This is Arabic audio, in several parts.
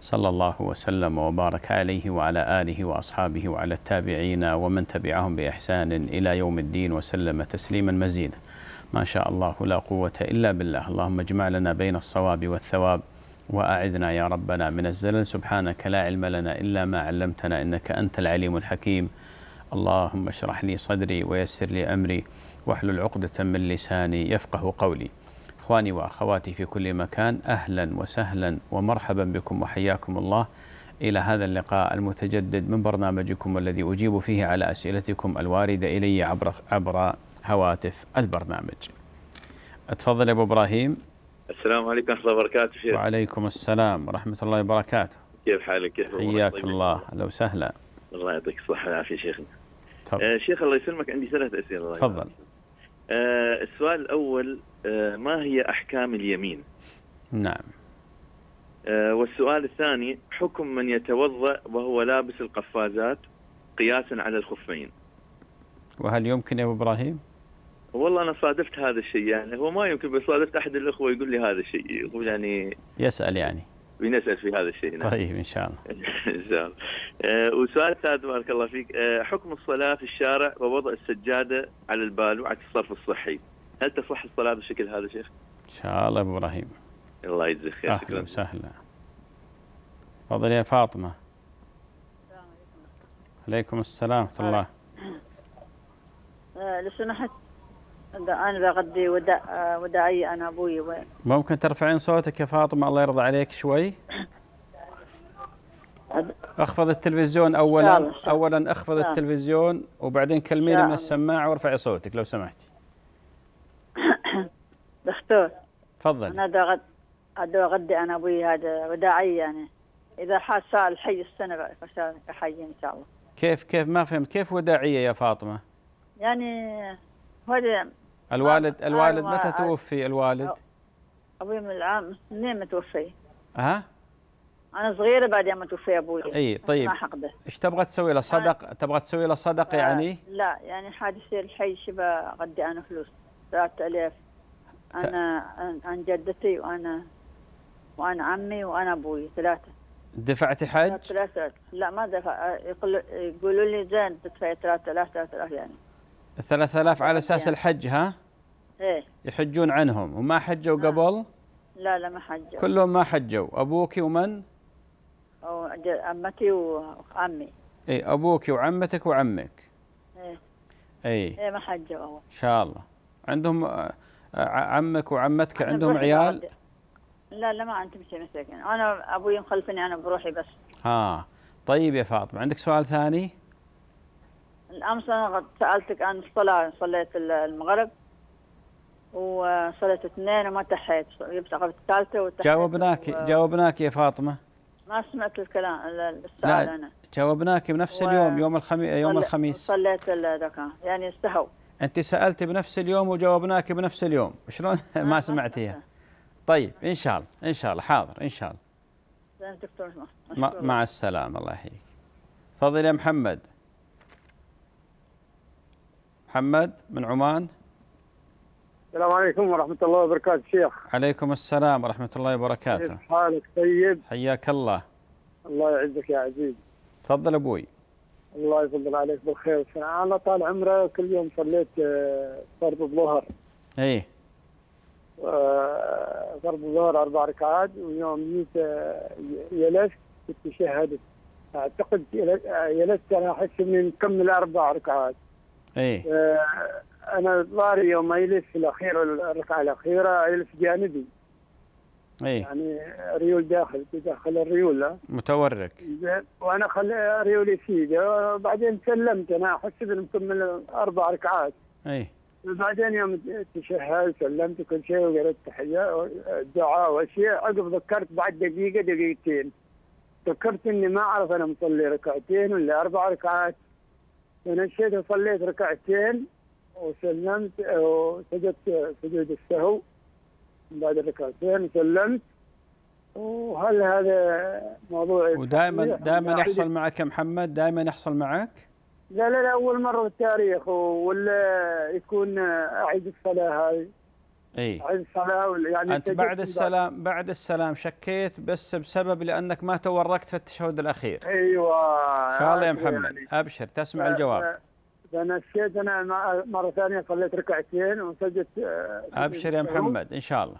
صلى الله وسلم وبارك عليه وعلى آله وأصحابه وعلى التابعين ومن تبعهم بإحسان إلى يوم الدين وسلم تسليما مزيدا ما شاء الله لا قوة إلا بالله اللهم اجمع لنا بين الصواب والثواب وأعذنا يا ربنا من الزلل سبحانك لا علم لنا إلا ما علمتنا إنك أنت العليم الحكيم اللهم اشرح لي صدري ويسر لي أمري واحلل عقدة من لساني يفقه قولي إخواني وأخواتي في كل مكان أهلا وسهلا ومرحبا بكم وحياكم الله إلى هذا اللقاء المتجدد من برنامجكم الذي أجيب فيه على أسئلتكم الواردة إلي عبر عبر هواتف البرنامج. أتفضل يا أبو إبراهيم. السلام عليكم ورحمة الله وبركاته شيخ. وعليكم السلام ورحمة الله وبركاته. كيف حالك؟ كيف حياك الله أهلا وسهلا. الله يعطيك الصحة والعافية شيخنا. آه، شيخ الله يسلمك عندي ثلاث أسئلة. تفضل. آه، السؤال الأول آه، ما هي أحكام اليمين؟ نعم آه، والسؤال الثاني حكم من يتوضأ وهو لابس القفازات قياسا على الخفين وهل يمكن يا أبو إبراهيم؟ والله أنا صادفت هذا الشيء يعني هو ما يمكن بس صادفت أحد الأخوة يقول لي هذا الشيء يقول يعني يسأل يعني بنسال في هذا الشيء نعم. طيب ان شاء الله ان شاء الله آه وسؤال ثالث بارك الله فيك آه حكم الصلاه في الشارع ووضع السجاده على وعكس الصرف الصحي هل تصح الصلاه بالشكل هذا شيخ؟ ان شاء الله ابو ابراهيم الله يجزيك خير اهلا وسهلا تفضل يا فاطمه السلام عليكم عليكم السلام ورحمه الله آه، لو سمحت انا بغدي ودا وداعية انا ابوي وين ممكن ترفعين صوتك يا فاطمه الله يرضى عليك شوي اخفض التلفزيون اولا اولا اخفض التلفزيون وبعدين كلميني من السماعه وارفعي صوتك لو سمحتي دكتور تفضل انا دغد ادو غدي انا ابوي هذا وداعي يعني اذا حاس الحي حي السنه حي ان شاء الله كيف كيف ما فهمت كيف وداعيه يا فاطمه؟ يعني هذا الوالد الوالد متى توفي الوالد؟ ابوي من العام اثنين متوفي ها؟ انا صغيره بعد ما توفي ابوي اي طيب ما حقده ايش تبغى تسوي له صدق؟ تبغى تسوي له صدق يعني؟ لا يعني حادثه الحي شبه غدي انا فلوس 3000 انا عن جدتي وانا وانا عمي وانا ابوي ثلاثه دفعتي حج؟ ثلاثة لا ما دفع يقولوا لي زين تدفعي 3000 3000 يعني الثلاثة آلاف على أساس يعني. الحج ها؟ إيه يحجون عنهم وما حجوا آه. قبل؟ لا لا ما حجوا كلهم ما حجوا أبوك ومن؟ أو أمتي وعمي إيه ابوك وعمتك وعمك ايه إيه, ايه ما حجوا اول ان شاء الله عندهم آه، آه، عمك وعمتك عندهم عيال بعد. لا لا ما عندهم شيء مساكين انا ابوي مخلفني انا بروحي بس ها آه. طيب يا فاطمه عندك سؤال ثاني الأمس انا سالتك عن الصلاه صليت المغرب وصليت اثنين وما تحيت جبت قبل الثالثه جاوبناك و... جاوبناك يا فاطمه ما سمعت الكلام السؤال انا جاوبناك بنفس و... اليوم يوم الخمي... يوم الخميس صليت ذاك يعني استهوا انت سالتي بنفس اليوم وجاوبناك بنفس اليوم شلون ما سمعتيها طيب ان شاء الله ان شاء الله حاضر ان شاء الله دكتور مع السلامه الله يحييك فضل يا محمد محمد من عمان السلام عليكم ورحمة الله وبركاته شيخ عليكم السلام ورحمة الله وبركاته كيف حالك طيب حياك الله الله يعزك يا عزيز تفضل أبوي الله يفضل عليك بالخير أنا طال عمره كل يوم صليت آه، فرض الظهر إيه آه، فرض الظهر أربع ركعات ويوم جيت يلست في أعتقد يلست آه، أنا أحس إني مكمل أربع ركعات ايه آه، انا ظهري يوم يلف في الاخير الركعه الاخيره يلف جانبي ايه يعني ريول داخل داخل الريول متورك متورك وانا خلي ريولي فيه وبعدين سلمت انا احس يمكن من اربع ركعات ايه بعدين يوم تشهد سلمت كل شيء وقريت التحية الدعاء واشياء عقب ذكرت بعد دقيقة دقيقتين ذكرت اني ما اعرف انا مصلي ركعتين ولا اربع ركعات ونشيت وصليت ركعتين وسلمت وسجدت سجود السهو بعد الركعتين وسلمت وهل هذا موضوع ودائما دائما يحصل معك يا محمد دائما يحصل معك؟ لا لا لا اول مره بالتاريخ ولا يكون اعيد الصلاه هذه اي يعني انت بعد السلام بقى. بعد السلام شكيت بس بسبب لانك ما تورقت في التشهد الاخير ايوه ان شاء الله يا يعني محمد يعني. ابشر تسمع ف... الجواب فنسيت انا مره ثانيه صليت ركعتين وسجدت آه، ابشر يا محمد ان شاء الله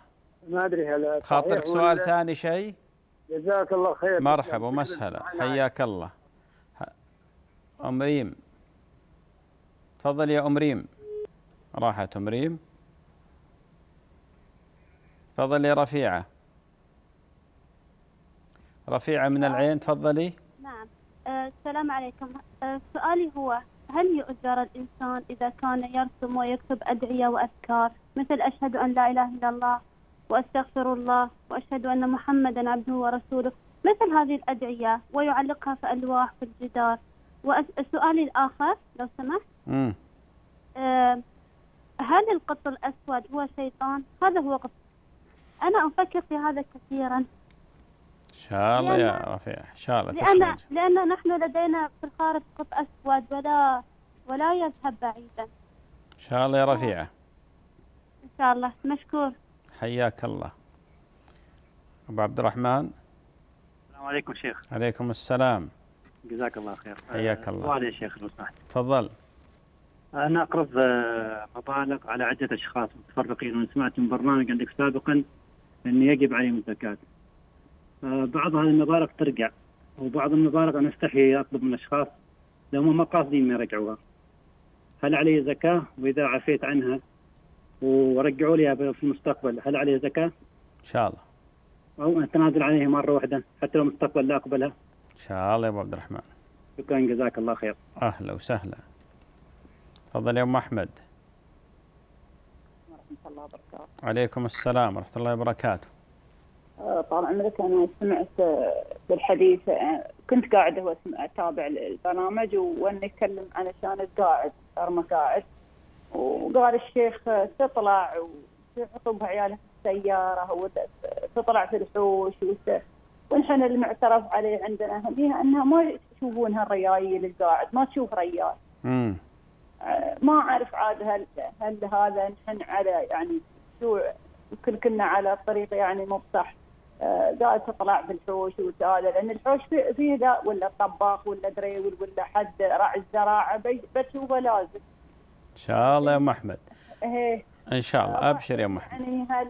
ما ادري هل خاطرك سؤال ولا... ثاني شيء؟ جزاك الله خير مرحبا ومسهلا حياك الله ام ريم تفضل يا ام ريم راحت ام ريم تفضلي رفيعة رفيعة من نعم. العين تفضلي نعم أه، السلام عليكم أه، سؤالي هو هل يؤجر الإنسان إذا كان يرسم ويكتب أدعية وأذكار مثل أشهد أن لا إله إلا الله وأستغفر الله وأشهد أن محمدا عبده ورسوله مثل هذه الأدعية ويعلقها في ألواح في الجدار وسؤالي الآخر لو سمحت أه، هل القط الأسود هو شيطان؟ هذا هو أنا أفكر في هذا كثيرا إن شاء الله يا رفيع إن شاء الله لأن, لأن نحن لدينا في الخارج قط أسود ولا ولا يذهب بعيدا إن شاء الله يا رفيعة إن شاء الله مشكور حياك الله أبو عبد الرحمن السلام عليكم شيخ عليكم السلام جزاك الله خير حياك الله سؤال يا شيخ لو سمحت تفضل أنا أقرض آه، مبالغ على عدة أشخاص متفرقين وسمعت من برنامج عندك سابقا أن يجب عليهم الزكاة بعض هذه المبالغ ترجع وبعض المبالغ أنا أستحي أطلب من الأشخاص لو هم قاصدين ما يرجعوها هل علي زكاة وإذا عفيت عنها ورجعوا لي في المستقبل هل علي زكاة؟ إن شاء الله أو أتنازل عليها مرة واحدة حتى لو المستقبل لا أقبلها؟ إن شاء الله يا أبو عبد الرحمن شكرا جزاك الله خير أهلا وسهلا تفضل يا أم أحمد ورحمه الله وبركاته. عليكم السلام ورحمه الله وبركاته. آه، طال عمرك انا سمعت آه، بالحديث آه، كنت قاعده واسمع اتابع البرنامج وانا اتكلم انا كانت قاعد صار قاعد وقال الشيخ تطلع وتعقب عيالها في السياره وتطلع في الحوش ونحن المعترف عليه عندنا هي انها ما يشوفونها هالريايل القاعد ما تشوف ريال. ما اعرف عاد هل هل هذا نحن على يعني شو يمكن كنا على طريق يعني مو صح آه، قاعد تطلع بالحوش وهذا لان الحوش فيه ذا ولا طباخ ولا دريول ولا حد راعي الزراعه بتشوفه لازم. ان شاء الله يا ام احمد. ايه ان شاء الله آه، ابشر يا ام احمد. يعني هل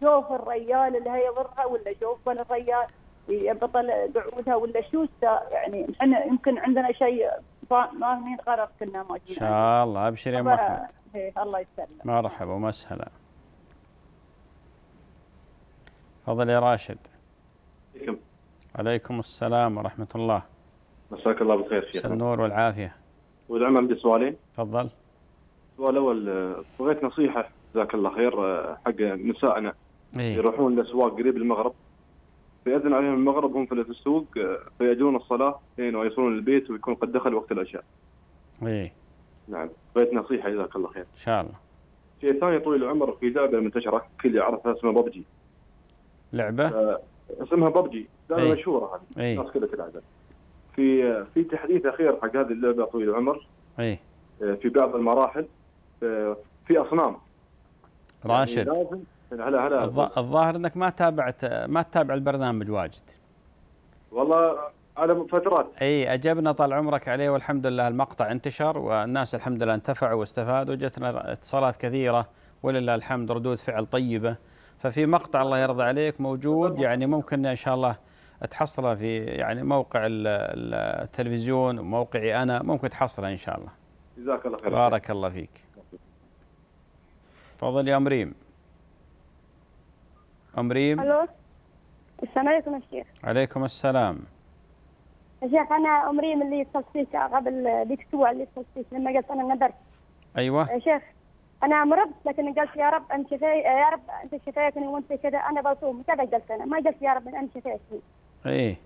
شوف الريال اللي هي ولا شوف الريال يبطل قعودها ولا شو يعني نحن يمكن عندنا شيء ما من غرض كنا موجودين ان شاء الله ابشر يا ام احمد إيه، الله يسلمك مرحبا ومسهلا تفضل يا راشد عليكم عليكم السلام ورحمه الله مساك الله بالخير شيخ النور والعافيه والعمر عندي سؤالين تفضل السؤال الاول بغيت نصيحه جزاك الله خير حق نسائنا إيه؟ يروحون لاسواق قريب المغرب فيأذن عليهم المغرب هم في السوق آه، فيأجلون الصلاة لين ويصلون البيت ويكون قد دخل وقت العشاء. ايه نعم بيت نصيحة جزاك الله خير. ان شاء الله. شيء ثاني طويل العمر في لعبة منتشرة كل يعرفها اسمها ببجي. لعبة؟ آه، اسمها ببجي لعبة ايه؟ مشهورة هذه ايه؟ الناس كلها تلعبها. في آه، في تحديث اخير حق هذه اللعبة طويل العمر. ايه في بعض المراحل في اصنام. يعني راشد. يعني هلا هلا الظاهر انك ما تابعت ما تتابع البرنامج واجد والله على فترات اي اجبنا طال عمرك عليه والحمد لله المقطع انتشر والناس الحمد لله انتفعوا واستفادوا جتنا اتصالات كثيره ولله الحمد ردود فعل طيبه ففي مقطع الله يرضى عليك موجود يعني ممكن ان شاء الله تحصله في يعني موقع التلفزيون وموقعي انا ممكن تحصله ان شاء الله جزاك الله خير بارك الله فيك تفضل يا مريم ريم ألو السلام عليكم الشيخ عليكم السلام يا شيخ أنا ريم اللي اتصلت فيك قبل ذيك الأسبوع اللي اتصلت فيك لما قلت أنا نذرت أيوه يا شيخ أنا مرضت لكن قلت يا رب أنت شفاي يا رب أنت شفايتني وأنت كذا أنا بصوم كذا قلت أنا ما قلت يا رب أنت شفايتني إيه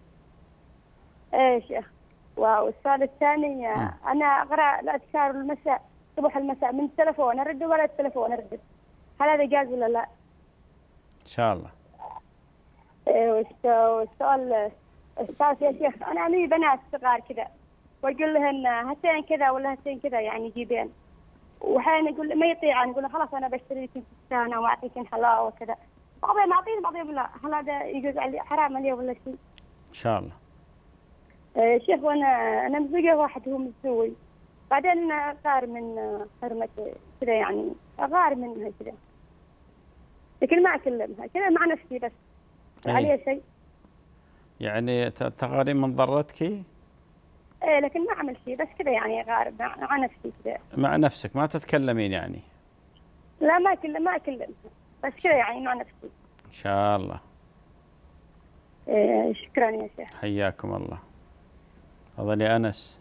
إيه شيخ والسؤال الثاني آه. أنا أقرأ الأذكار المساء صبح المساء من التلفون أرد ولا التلفون أرد هل هذا جاز ولا لا؟ ان شاء الله إيه، والسؤال السالفه يا شيخ انا لي بنات صغار كذا واقول لهن هاتين كذا ولا هاتين كذا يعني جيبين وحين يقول ما يطيع نقول خلاص انا بشتري لك او واعطيك حلاوه وكذا بعضهم اعطيني بعضهم لا هل هذا يجوز علي حرام علي ولا شيء؟ ان شاء الله إيه، شيخ وانا انا مزوجه واحد هو متزوج بعدين غار من حرمته كذا يعني غار منها كذا لكن ما اكلمها كذا مع نفسي بس عليها علي شيء يعني تغاري من ضرتك؟ ايه لكن ما اعمل شيء بس كذا يعني غارب مع, نفسي كذا مع نفسك ما تتكلمين يعني؟ لا ما اكلم ما اكلمها بس كذا يعني مع نفسي ان شاء الله إيه شكرا يا شيخ حياكم الله هذا لي انس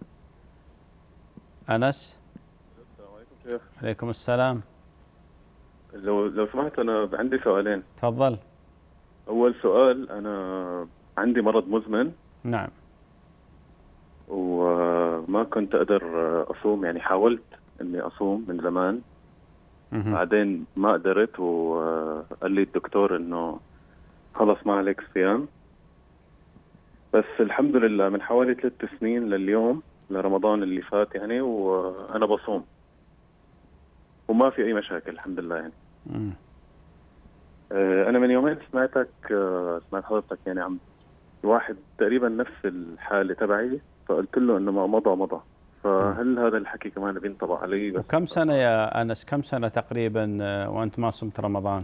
انس السلام عليكم شيخ عليكم السلام لو لو سمحت انا عندي سؤالين تفضل اول سؤال انا عندي مرض مزمن نعم وما كنت اقدر اصوم يعني حاولت اني اصوم من زمان مه. بعدين ما قدرت وقال لي الدكتور انه خلص ما عليك صيام بس الحمد لله من حوالي ثلاث سنين لليوم لرمضان اللي فات يعني وانا بصوم وما في اي مشاكل الحمد لله يعني آه، انا من يومين سمعتك آه، سمعت حضرتك يعني عم واحد تقريبا نفس الحاله تبعي فقلت له انه ما مضى مضى فهل هذا الحكي كمان بينطبق علي بس وكم سنه يا انس كم سنه تقريبا آه، وانت ما صمت رمضان؟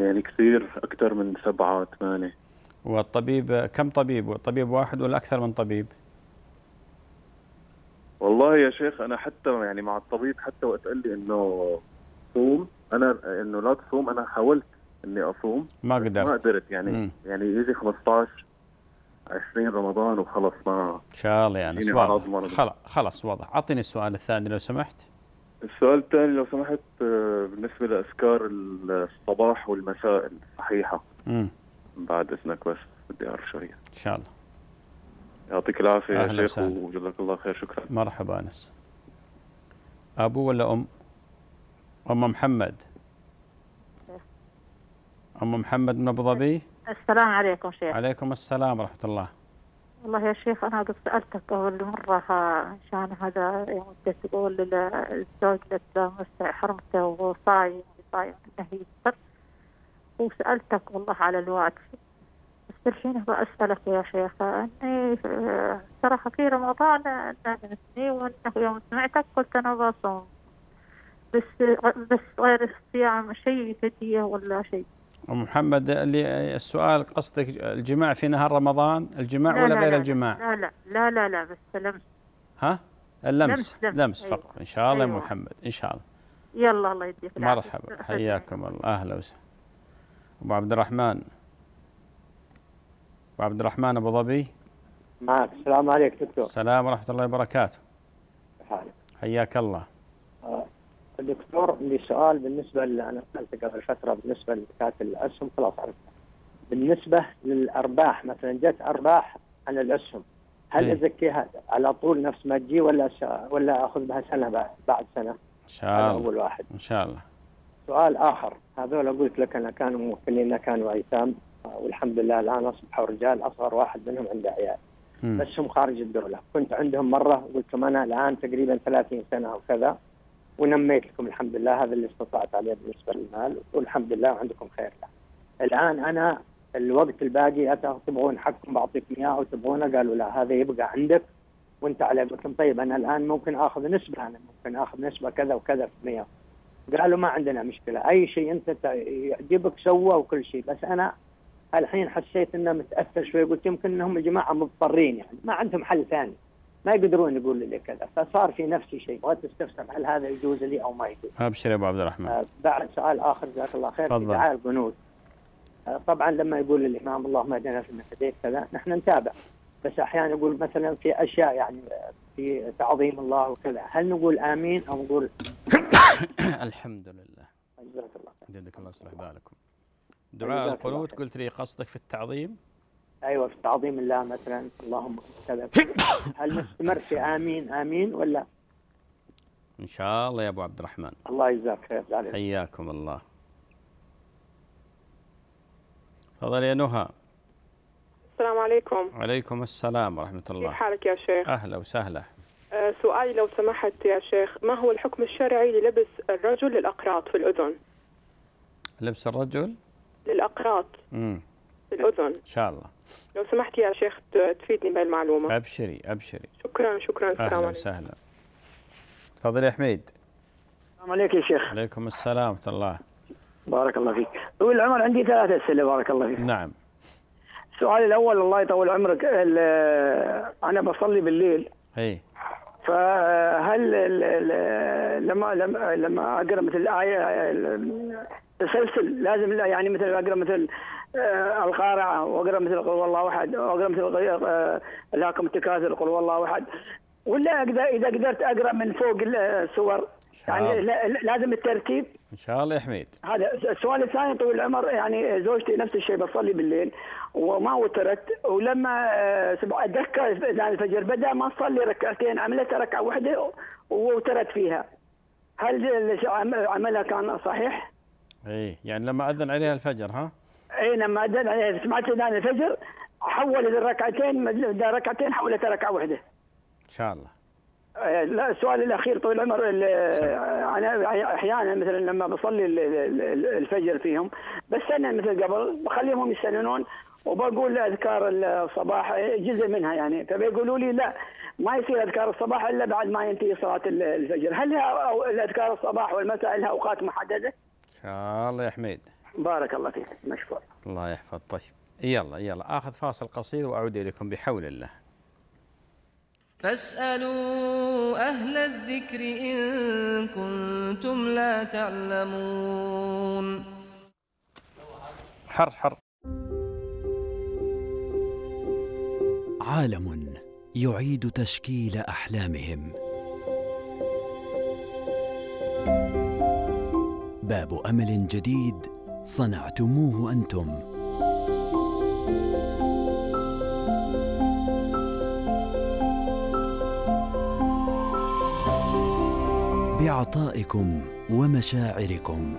يعني كثير اكثر من سبعه ثمانيه والطبيب كم طبيب؟ طبيب واحد ولا اكثر من طبيب؟ والله يا شيخ انا حتى يعني مع الطبيب حتى وقت قال لي انه صوم انا انه لا تصوم انا حاولت اني اصوم ما قدرت ما قدرت يعني مم. يعني يجي 15 20 رمضان وخلص ما ان شاء الله يعني خلاص خلاص واضح اعطيني السؤال الثاني لو سمحت السؤال الثاني لو سمحت آه، بالنسبه لاذكار الصباح والمساء الصحيحه امم بعد اذنك بس بدي اعرف شو هي ان شاء الله يعطيك العافية يا شيخ وجزاك الله خير شكرا مرحبا أنس أبو ولا أم؟ أم محمد أم محمد من أبو ظبي السلام عليكم شيخ عليكم السلام ورحمة الله والله يا شيخ أنا قد سألتك أول مرة عشان هذا يوم تقول الزوج حرمته وصايم صايم إنه يفطر وسألتك والله على الواتس الحين هو أسألك يا شيخ أني صراحة في رمضان نادمتني وأنه يوم سمعتك قلت أنا بصوم بس بس غير الصيام شيء فدية ولا شيء محمد اللي السؤال قصدك الجماع في نهار رمضان الجماع لا ولا لا غير لا الجماع لا لا لا لا لا بس لمس ها اللمس لمس, لمس لمس فقط أيوة. ان شاء الله أيوة محمد ان شاء الله يلا الله يديك مرحبا حياكم الله اهلا وسهلا ابو عبد الرحمن وعبد الرحمن أبو ظبي معك السلام عليك دكتور السلام ورحمة الله وبركاته حالك حياك الله الدكتور آه، دكتور لي سؤال بالنسبة أنا سالته قبل فترة بالنسبة لدكاترة الأسهم خلاص عرفت بالنسبة للأرباح مثلا جت أرباح عن الأسهم هل إيه؟ أزكيها على طول نفس ما تجي ولا ولا أخذ بها سنة بعد, بعد سنة إن شاء الله أول واحد إن شاء الله سؤال آخر هذول قلت لك أنا كانوا موكلين كانوا أيتام والحمد لله الان اصبحوا رجال اصغر واحد منهم عنده عيال بس هم خارج الدوله كنت عندهم مره قلت لهم انا الان تقريبا 30 سنه او كذا ونميت لكم الحمد لله هذا اللي استطعت عليه بالنسبه للمال والحمد لله عندكم خير له. الان انا الوقت الباقي تبغون حقكم بعطيكم اياه وتبغونه قالوا لا هذا يبقى عندك وانت على قلتهم طيب انا الان ممكن اخذ نسبه انا ممكن اخذ نسبه كذا وكذا في 100 قالوا ما عندنا مشكله اي شيء انت يعجبك سوى وكل شيء بس انا الحين حسيت انه متاثر شوي قلت يمكن انهم الجماعه مضطرين يعني ما عندهم حل ثاني ما يقدرون يقولوا لي كذا فصار في نفسي شيء بغيت استفسر هل هذا يجوز لي او ما يجوز ابشر يا ابو عبد الرحمن آه بعد سؤال اخر جزاك الله خير تفضل دعاء البنود آه طبعا لما يقول الامام اللهم اهدنا في هديت كذا نحن نتابع بس احيانا يقول مثلا في اشياء يعني آه، في تعظيم الله وكذا هل نقول امين او نقول الحمد لله جزاك الله خير جزاك الله يصلح بالكم دعاء القنوت قلت لي قصدك في التعظيم ايوه في تعظيم الله مثلا اللهم سبب هل مستمر في امين امين ولا ان شاء الله يا ابو عبد الرحمن الله يجزاك خير حياكم الله تفضل يا نهى السلام عليكم وعليكم السلام ورحمة الله كيف حالك يا شيخ أهلا وسهلا أه سؤالي لو سمحت يا شيخ ما هو الحكم الشرعي للبس الرجل الأقراط في الأذن لبس الرجل للاقراط امم الاذن ان شاء الله لو سمحت يا شيخ تفيدني بهالمعلومه ابشري ابشري شكرا شكرا السلام عليكم وسهلا تفضل يا حميد السلام عليكم يا شيخ عليكم السلام ورحمه الله بارك الله فيك طويل العمر عندي ثلاثة أسئلة بارك الله فيك نعم السؤال الأول الله يطول عمرك أنا بصلي بالليل اي فهل لما لما لما اقرا مثل الايه تسلسل لازم لا يعني مثل اقرا مثل آه القارعه واقرا مثل قل والله احد واقرا مثل آه التكاثر قل والله احد ولا اقدر اذا قدرت اقرا من فوق السور يعني لازم الترتيب ان شاء الله يا حميد هذا السؤال الثاني طويل العمر يعني زوجتي نفس الشيء بصلي بالليل وما وترت ولما آه، اتذكر اذان يعني الفجر بدا ما تصلي ركعتين عملت ركعه واحده ووترت فيها هل عملها كان صحيح؟ ايه يعني لما اذن عليها الفجر ها؟ اي لما اذن عليها سمعت اذان الفجر حولت الركعتين ركعتين حولتها ركعه واحده. ان شاء الله. لا السؤال الاخير طويل العمر انا احيانا مثلا لما بصلي الفجر فيهم بستنى مثل قبل بخليهم يستنون وبقول اذكار الصباح جزء منها يعني فبيقولوا لي لا ما يصير اذكار الصباح الا بعد ما ينتهي صلاه الفجر، هل اذكار الصباح والمساء لها اوقات محدده؟ الله يا حميد بارك الله فيك مشكور الله يحفظ طيب يلا يلا آخذ فاصل قصير وأعود إليكم بحول الله فاسألوا أهل الذكر إن كنتم لا تعلمون حر حر عالم يعيد تشكيل أحلامهم thank you باب امل جديد صنعتموه انتم بعطائكم ومشاعركم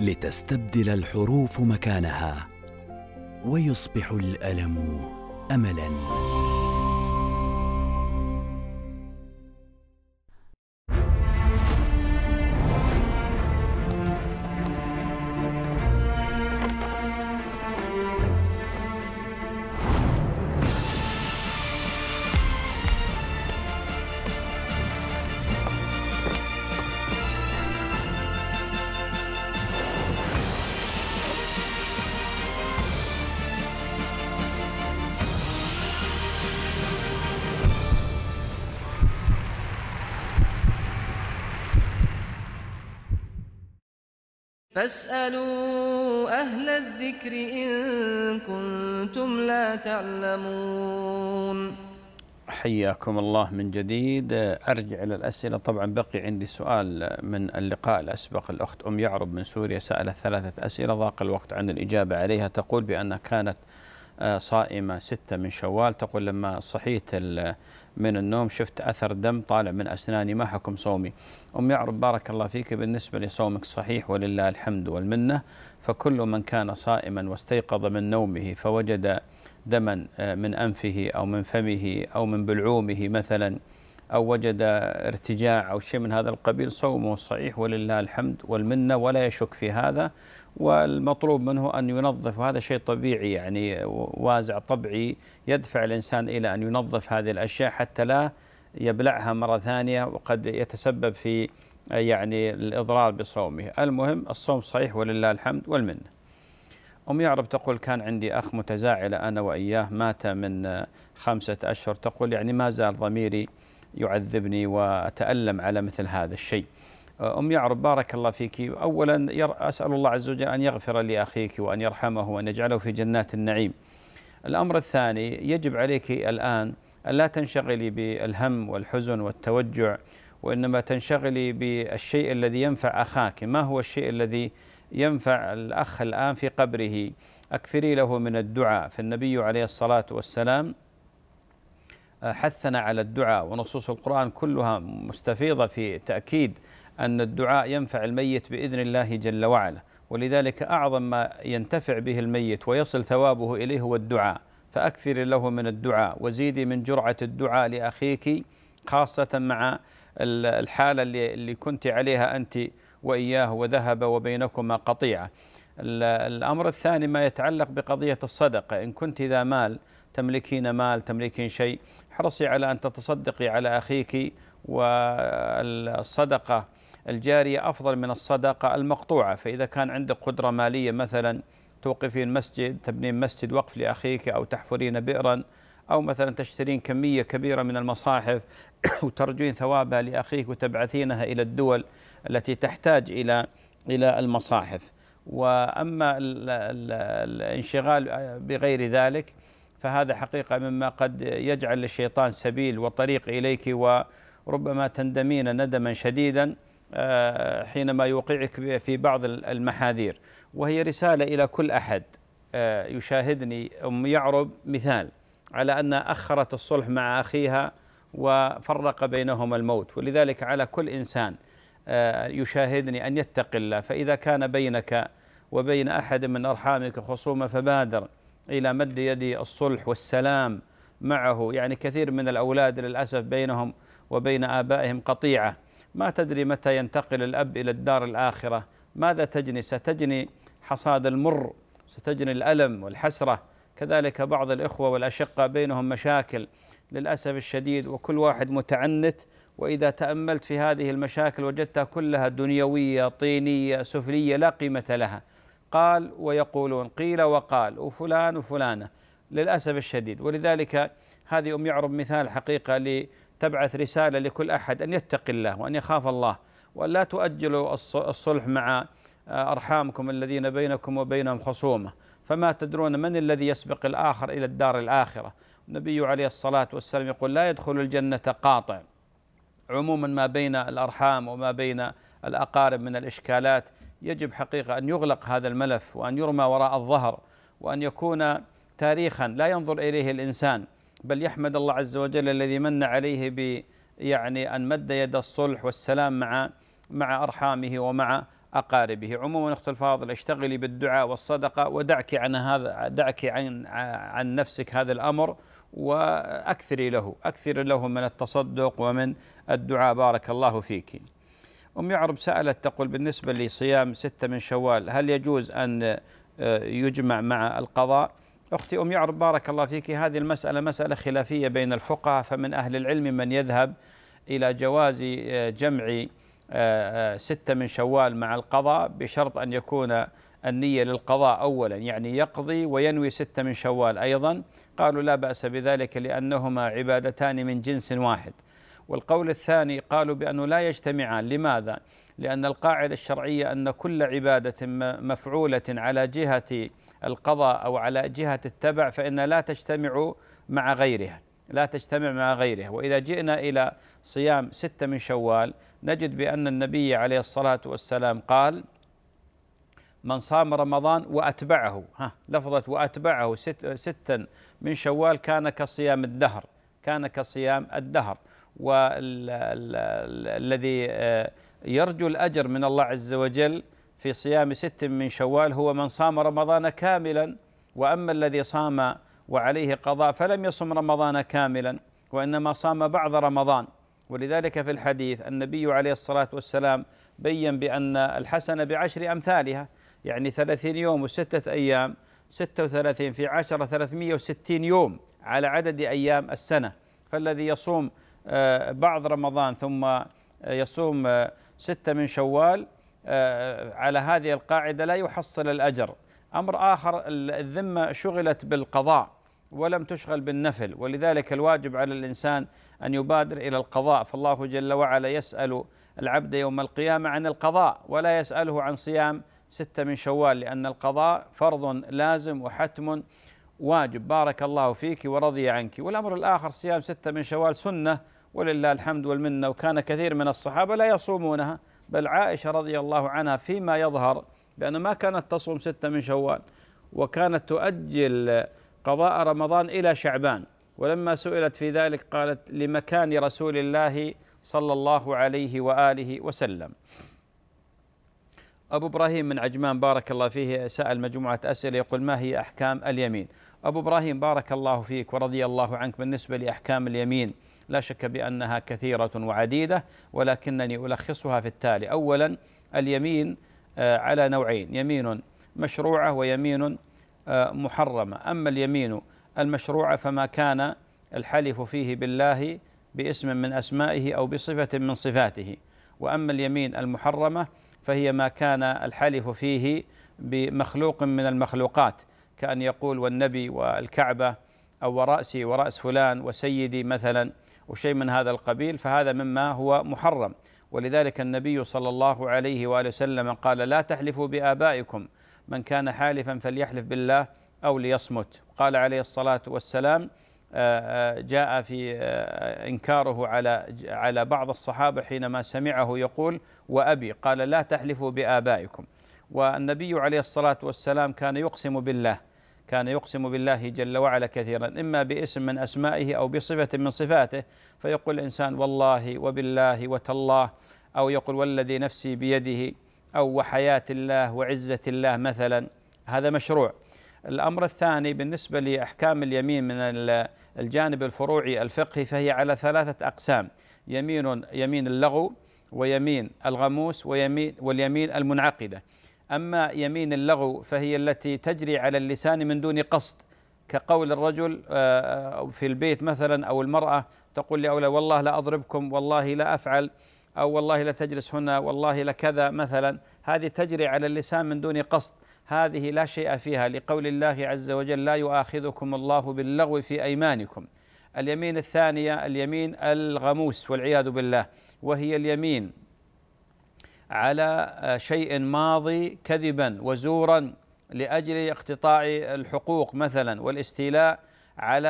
لتستبدل الحروف مكانها ويصبح الالم املا الله من جديد أرجع إلى الأسئلة طبعا بقي عندي سؤال من اللقاء الأسبق الأخت أم يعرب من سوريا سألت ثلاثة أسئلة ضاق الوقت عن الإجابة عليها تقول بانها كانت آه، صائمة ستة من شوال تقول لما صحيت من النوم شفت أثر دم طالع من أسناني ما حكم صومي أم يعرب بارك الله فيك بالنسبة لصومك صحيح ولله الحمد والمنة فكل من كان صائما واستيقظ من نومه فوجد دما آه، من أنفه أو من فمه أو من بلعومه مثلا أو وجد ارتجاع أو شيء من هذا القبيل صومه صحيح ولله الحمد والمنة ولا يشك في هذا والمطلوب منه أن ينظف وهذا شيء طبيعي يعني وازع طبعي يدفع الإنسان إلى أن ينظف هذه الأشياء حتى لا يبلعها مرة ثانية وقد يتسبب في آه، يعني الإضرار بصومه المهم الصوم صحيح ولله الحمد والمنه أم يعرب تقول كان عندي أخ متزاعلة أنا وإياه مات من آه، خمسة أشهر تقول يعني ما زال ضميري يعذبني وأتألم على مثل هذا الشيء آه، أم يعرب بارك الله فيك أولا أسأل الله عز وجل أن يغفر لأخيك وأن يرحمه وأن يجعله في جنات النعيم الأمر الثاني يجب عليك الآن ألا تنشغلي بالهم والحزن والتوجع وإنما تنشغلي بالشيء الذي ينفع أخاك ما هو الشيء الذي ينفع الأخ الآن في قبره أكثري له من الدعاء فالنبي عليه الصلاة والسلام آه، حثنا على الدعاء ونصوص القرآن كلها مستفيضة في تأكيد أن الدعاء ينفع الميت بإذن الله جل وعلا ولذلك أعظم ما ينتفع به الميت ويصل ثوابه إليه هو الدعاء فأكثر له من الدعاء وزيدي من جرعة الدعاء لأخيك خاصة مع الحالة اللي كنت عليها أنت وإياه وذهب وبينكما قطيعة الأمر الثاني ما يتعلق بقضية الصدقة إن كنت ذا مال تملكين مال تملكين شيء حرصي على أن تتصدقي على أخيك والصدقة الجارية أفضل من الصدقة المقطوعة فإذا كان عندك قدرة مالية مثلا توقفين مسجد تبنين مسجد وقف لأخيك أو تحفرين بئرا أو مثلا تشترين كمية كبيرة من المصاحف وترجين ثوابها لأخيك وتبعثينها إلى الدول التي تحتاج إلى إلى المصاحف وأما الانشغال بغير ذلك فهذا حقيقة مما قد يجعل للشيطان سبيل وطريق إليك وربما تندمين ندما شديدا آه، حينما يوقعك في بعض المحاذير وهي رسالة إلى كل أحد آه، يشاهدني أم يعرب مثال على أن أخرت الصلح مع أخيها وفرق بينهما الموت ولذلك على كل إنسان آه، يشاهدني أن يتقي الله فإذا كان بينك وبين أحد من أرحامك خصومة فبادر إلى مد يدي الصلح والسلام معه يعني كثير من الأولاد للأسف بينهم وبين آبائهم قطيعة ما تدري متى ينتقل الأب إلى الدار الآخرة ماذا تجني ستجني حصاد المر ستجني الألم والحسرة كذلك بعض الإخوة والأشقة بينهم مشاكل للأسف الشديد وكل واحد متعنت وإذا تأملت في هذه المشاكل وجدتها كلها دنيوية طينية سفلية لا قيمة لها قال ويقولون قيل وقال وفلان وفلانة للأسف الشديد ولذلك هذه أم يعرب مثال حقيقة لتبعث رسالة لكل أحد أن يتقي الله وأن يخاف الله وأن لا تؤجلوا الصلح مع آه، أرحامكم الذين بينكم وبينهم خصومة فما تدرون من الذي يسبق الآخر إلى الدار الآخرة النبي عليه الصلاة والسلام يقول لا يدخل الجنة قاطع عموما ما بين الأرحام وما بين الأقارب من الإشكالات يجب حقيقة أن يغلق هذا الملف وأن يرمى وراء الظهر وأن يكون تاريخا لا ينظر إليه الإنسان بل يحمد الله عز وجل الذي من عليه ب يعني أن مد يد الصلح والسلام مع مع أرحامه ومع أقاربه عموما أخت الفاضل اشتغلي بالدعاء والصدقة ودعك عن هذا دعك عن عن نفسك هذا الأمر وأكثري له أكثري له من التصدق ومن الدعاء بارك الله فيك أم يعرب سألت تقول بالنسبة لصيام ستة من شوال هل يجوز أن آه، يجمع مع القضاء أختي أم يعرب بارك الله فيك هذه المسألة مسألة خلافية بين الفقهاء فمن أهل العلم من يذهب إلى جواز آه، جمع آه، ستة من شوال مع القضاء بشرط أن يكون النية للقضاء أولا يعني يقضي وينوي ستة من شوال أيضا قالوا لا بأس بذلك لأنهما عبادتان من جنس واحد والقول الثاني قالوا بأنه لا يجتمعان لماذا؟ لأن القاعدة الشرعية أن كل عبادة مفعولة على جهة القضاء أو على جهة التبع فإن لا تجتمع مع غيرها لا تجتمع مع غيرها وإذا جئنا إلى صيام ستة من شوال نجد بأن النبي عليه الصلاة والسلام قال من صام رمضان وأتبعه ها لفظة وأتبعه ست ستا من شوال كان كصيام الدهر كان كصيام الدهر والذي آه، يرجو الأجر من الله عز وجل في صيام ست من شوال هو من صام رمضان كاملا وأما الذي صام وعليه قضاء فلم يصم رمضان كاملا وإنما صام بعض رمضان ولذلك في الحديث النبي عليه الصلاة والسلام بين بأن الحسنة بعشر أمثالها يعني ثلاثين يوم وستة أيام ستة وثلاثين في عشرة ثلاثمية وستين يوم على عدد أيام السنة فالذي يصوم آه، بعض رمضان ثم آه، يصوم آه، ستة من شوال على هذه القاعدة لا يحصل الأجر أمر آخر الذمة شغلت بالقضاء ولم تشغل بالنفل ولذلك الواجب على الإنسان أن يبادر إلى القضاء فالله جل وعلا يسأل العبد يوم القيامة عن القضاء ولا يسأله عن صيام ستة من شوال لأن القضاء فرض لازم وحتم واجب بارك الله فيك ورضي عنك والأمر الآخر صيام ستة من شوال سنة ولله الحمد والمنه وكان كثير من الصحابه لا يصومونها بل عائشه رضي الله عنها فيما يظهر بأن ما كانت تصوم ستة من شوال وكانت تؤجل قضاء رمضان إلى شعبان ولما سئلت في ذلك قالت لمكان رسول الله صلى الله عليه وآله وسلم أبو إبراهيم من عجمان بارك الله فيه سأل مجموعة أسئلة يقول ما هي أحكام اليمين أبو إبراهيم بارك الله فيك ورضي الله عنك بالنسبة لأحكام اليمين لا شك بأنها كثيرة وعديدة ولكنني ألخصها في التالي أولا اليمين آه، على نوعين يمين مشروعة ويمين آه، محرمة أما اليمين المشروعة فما كان الحلف فيه بالله باسم من أسمائه أو بصفة من صفاته وأما اليمين المحرمة فهي ما كان الحلف فيه بمخلوق من المخلوقات كأن يقول والنبي والكعبة أو ورأسي ورأس فلان وسيدي مثلا وشيء من هذا القبيل فهذا مما هو محرم ولذلك النبي صلى الله عليه واله وسلم قال لا تحلفوا بآبائكم من كان حالفا فليحلف بالله او ليصمت قال عليه الصلاه والسلام آه، آه، جاء في آه، انكاره على على بعض الصحابه حينما سمعه يقول وابي قال لا تحلفوا بآبائكم والنبي عليه الصلاه والسلام كان يقسم بالله كان يقسم بالله جل وعلا كثيرا إما باسم من أسمائه أو بصفة من صفاته فيقول الإنسان والله وبالله وتالله أو يقول والذي نفسي بيده أو وحياة الله وعزة الله مثلا هذا مشروع الأمر الثاني بالنسبة لأحكام اليمين من الجانب الفروعي الفقهي فهي على ثلاثة أقسام يمين يمين اللغو ويمين الغموس ويمين واليمين المنعقده أما يمين اللغو فهي التي تجري على اللسان من دون قصد كقول الرجل آه، آه، في البيت مثلا أو المرأة تقول لأولى والله لا أضربكم والله لا أفعل أو والله لا تجلس هنا والله لكذا مثلا هذه تجري على اللسان من دون قصد هذه لا شيء فيها لقول الله عز وجل لا يؤاخذكم الله باللغو في أيمانكم اليمين الثانية اليمين الغموس والعياذ بالله وهي اليمين على آه، شيء ماضي كذبا وزورا لاجل اقتطاع الحقوق مثلا والاستيلاء على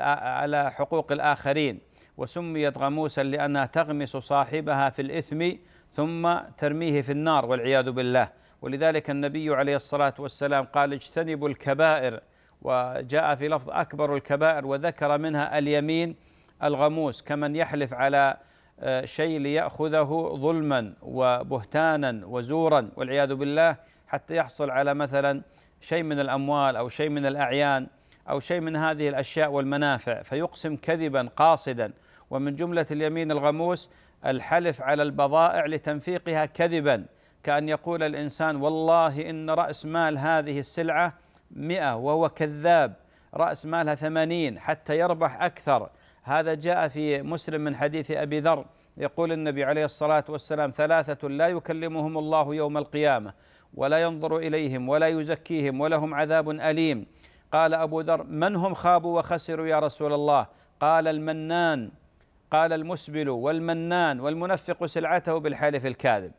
آه، على حقوق الاخرين وسميت غموسا لانها تغمس صاحبها في الاثم ثم ترميه في النار والعياذ بالله ولذلك النبي عليه الصلاه والسلام قال اجتنبوا الكبائر وجاء في لفظ اكبر الكبائر وذكر منها اليمين الغموس كمن يحلف على آه، شيء ليأخذه ظلما وبهتانا وزورا والعياذ بالله حتى يحصل على مثلا شيء من الأموال أو شيء من الأعيان أو شيء من هذه الأشياء والمنافع فيقسم كذبا قاصدا ومن جملة اليمين الغموس الحلف على البضائع لتنفيقها كذبا كأن يقول الإنسان والله إن رأس مال هذه السلعة مئة وهو كذاب رأس مالها ثمانين حتى يربح أكثر هذا جاء في مسلم من حديث أبي ذر يقول النبي عليه الصلاة والسلام ثلاثة لا يكلمهم الله يوم القيامة ولا ينظر إليهم ولا يزكيهم ولهم عذاب أليم قال أبو ذر من هم خابوا وخسروا يا رسول الله قال المنان قال المسبل والمنان والمنفق سلعته بالحلف الكاذب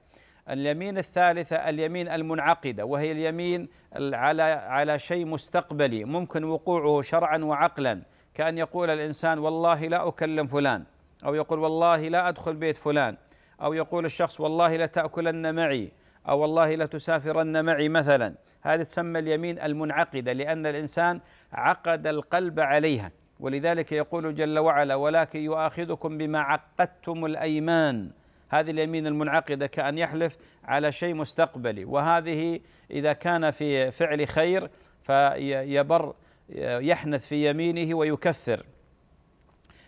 اليمين الثالثة اليمين المنعقدة وهي اليمين على على شيء مستقبلي ممكن وقوعه شرعا وعقلا كأن يقول الإنسان والله لا أكلم فلان أو يقول والله لا أدخل بيت فلان أو يقول الشخص والله لتأكلن معي أو والله لتسافرن معي مثلا هذه تسمى اليمين المنعقدة لأن الإنسان عقد القلب عليها ولذلك يقول جل وعلا ولكن يؤاخذكم بما عقدتم الأيمان هذه اليمين المنعقدة كأن يحلف على شيء مستقبلي وهذه إذا كان في فعل خير فيبر يحنث في يمينه ويكفر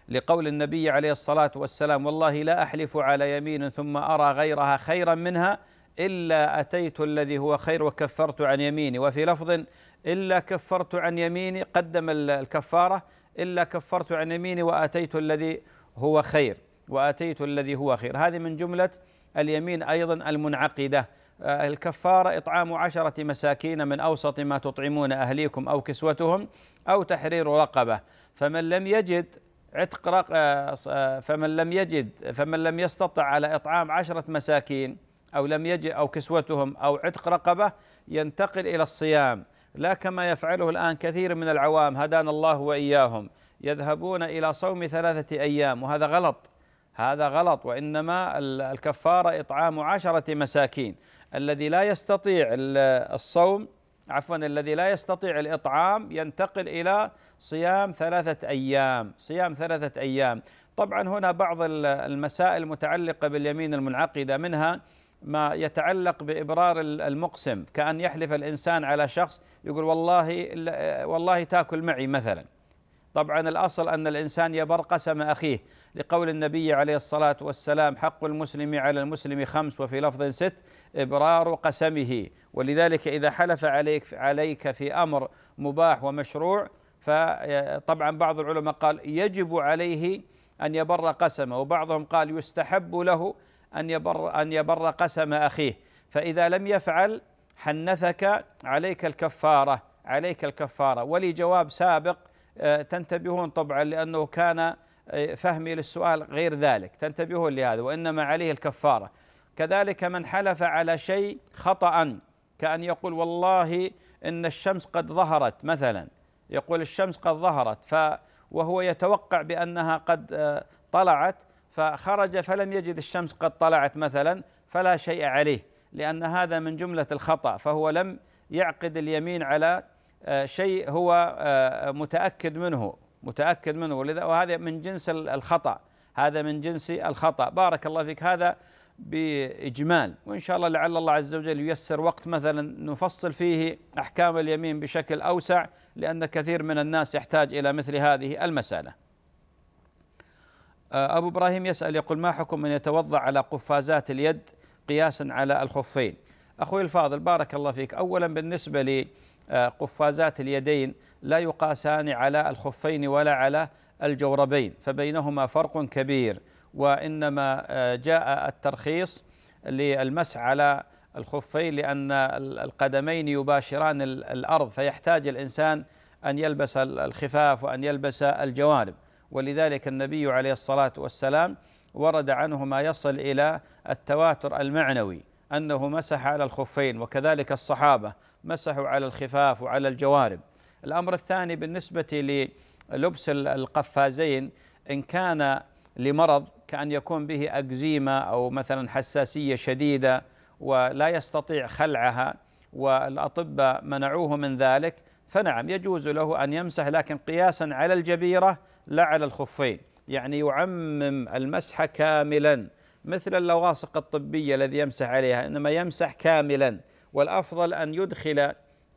لقول النبي عليه الصلاة والسلام والله لا أحلف على يمين ثم أرى غيرها خيرا منها إلا أتيت الذي هو خير وكفرت عن يميني وفي لفظ إلا كفرت عن يميني قدم الكفارة إلا كفرت عن يميني وأتيت الذي هو خير وأتيت الذي هو خير هذه من جملة اليمين أيضا المنعقدة آه، الكفارة إطعام عشرة مساكين من أوسط ما تطعمون أهليكم أو كسوتهم أو تحرير رقبة فمن لم يجد عتق رق... آه، آه، فمن لم يجد فمن لم يستطع على إطعام عشرة مساكين أو لم يجد أو كسوتهم أو عتق رقبة ينتقل إلى الصيام لا كما يفعله الآن كثير من العوام هدانا الله وإياهم يذهبون إلى صوم ثلاثة أيام وهذا غلط هذا غلط وإنما الكفارة إطعام عشرة مساكين الذي لا يستطيع الصوم عفوا الذي لا يستطيع الإطعام ينتقل إلى صيام ثلاثة أيام صيام ثلاثة أيام طبعا هنا بعض المسائل المتعلقة باليمين المنعقدة منها ما يتعلق بإبرار المقسم كأن يحلف الإنسان على شخص يقول والله والله تاكل معي مثلا طبعا الأصل أن الإنسان يبر قسم أخيه لقول النبي عليه الصلاة والسلام حق المسلم على المسلم خمس وفي لفظ ست إبرار قسمه ولذلك إذا حلف عليك عليك في أمر مباح ومشروع فطبعا بعض العلماء قال يجب عليه أن يبر قسمه وبعضهم قال يستحب له أن يبر أن يبر قسم أخيه فإذا لم يفعل حنثك عليك الكفارة عليك الكفارة ولي جواب سابق آه، تنتبهون طبعا لأنه كان فهمي للسؤال غير ذلك تنتبهوا لهذا وإنما عليه الكفارة كذلك من حلف على شيء خطأ كأن يقول والله إن الشمس قد ظهرت مثلا يقول الشمس قد ظهرت ف وهو يتوقع بأنها قد آه، طلعت فخرج فلم يجد الشمس قد طلعت مثلا فلا شيء عليه لأن هذا من جملة الخطأ فهو لم يعقد اليمين على آه، شيء هو آه، متأكد منه متأكد منه ولذا وهذا من جنس الخطأ هذا من جنس الخطأ بارك الله فيك هذا بإجمال وإن شاء الله لعل الله عز وجل ييسر وقت مثلا نفصل فيه أحكام اليمين بشكل أوسع لأن كثير من الناس يحتاج إلى مثل هذه المسألة آه، أبو إبراهيم يسأل يقول ما حكم من يتوضأ على قفازات اليد قياسا على الخفين أخوي الفاضل بارك الله فيك أولا بالنسبة لقفازات اليدين لا يقاسان على الخفين ولا على الجوربين فبينهما فرق كبير وإنما آه، جاء الترخيص للمس على الخفين لأن القدمين يباشران الأرض فيحتاج الإنسان أن يلبس الخفاف وأن يلبس الجوارب ولذلك النبي عليه الصلاة والسلام ورد عنه ما يصل إلى التواتر المعنوي أنه مسح على الخفين وكذلك الصحابة مسحوا على الخفاف وعلى الجوارب الأمر الثاني بالنسبة للبس القفازين إن كان لمرض كأن يكون به أكزيما أو مثلا حساسية شديدة ولا يستطيع خلعها والأطباء منعوه من ذلك فنعم يجوز له أن يمسح لكن قياسا على الجبيرة لا على الخفين يعني يعمم المسح كاملا مثل اللواصق الطبية الذي يمسح عليها إنما يمسح كاملا والأفضل أن يدخل